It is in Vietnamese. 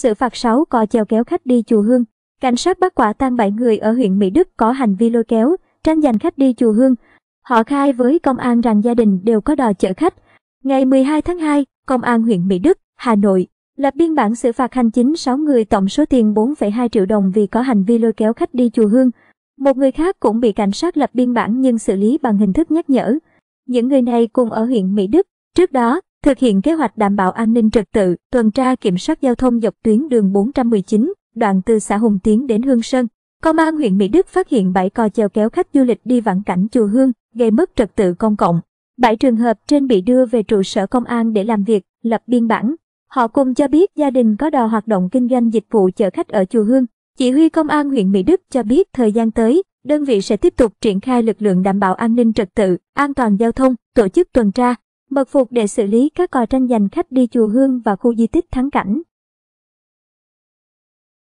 xử phạt 6 cò chèo kéo khách đi chùa Hương. Cảnh sát bắt quả tang 7 người ở huyện Mỹ Đức có hành vi lôi kéo, tranh giành khách đi chùa Hương. Họ khai với công an rằng gia đình đều có đò chở khách. Ngày 12 tháng 2, Công an huyện Mỹ Đức, Hà Nội, lập biên bản xử phạt hành chính 6 người tổng số tiền 4,2 triệu đồng vì có hành vi lôi kéo khách đi chùa Hương. Một người khác cũng bị cảnh sát lập biên bản nhưng xử lý bằng hình thức nhắc nhở. Những người này cùng ở huyện Mỹ Đức. Trước đó, thực hiện kế hoạch đảm bảo an ninh trật tự, tuần tra kiểm soát giao thông dọc tuyến đường 419, đoạn từ xã Hùng Tiến đến Hương Sơn. Công an huyện Mỹ Đức phát hiện bảy cò chèo kéo khách du lịch đi vãng cảnh chùa Hương, gây mất trật tự công cộng. Bảy trường hợp trên bị đưa về trụ sở công an để làm việc, lập biên bản. Họ cùng cho biết gia đình có đò hoạt động kinh doanh dịch vụ chở khách ở chùa Hương. Chỉ huy công an huyện Mỹ Đức cho biết thời gian tới, đơn vị sẽ tiếp tục triển khai lực lượng đảm bảo an ninh trật tự, an toàn giao thông, tổ chức tuần tra, mật phục để xử lý các cò tranh giành khách đi chùa Hương và khu di tích thắng cảnh.